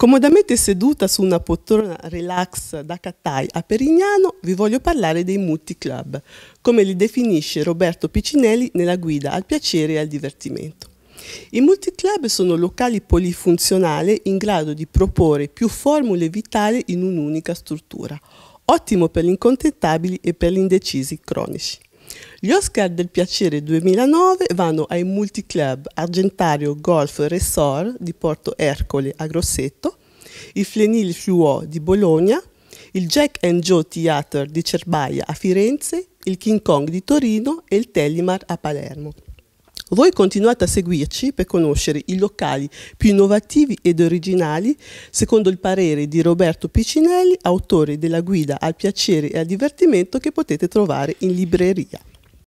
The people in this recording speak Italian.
Comodamente seduta su una poltrona relax da Cattai a Perignano, vi voglio parlare dei Multi Club, come li definisce Roberto Piccinelli nella guida al piacere e al divertimento. I Multi Club sono locali polifunzionali in grado di proporre più formule vitali in un'unica struttura, ottimo per gli incontentabili e per gli indecisi cronici. Gli Oscar del Piacere 2009 vanno ai multiclub Argentario Golf Resort di Porto Ercole a Grosseto, il Flenil Fluo di Bologna, il Jack and Joe Theatre di Cerbaia a Firenze, il King Kong di Torino e il Telimar a Palermo. Voi continuate a seguirci per conoscere i locali più innovativi ed originali, secondo il parere di Roberto Piccinelli, autore della guida al piacere e al divertimento che potete trovare in libreria.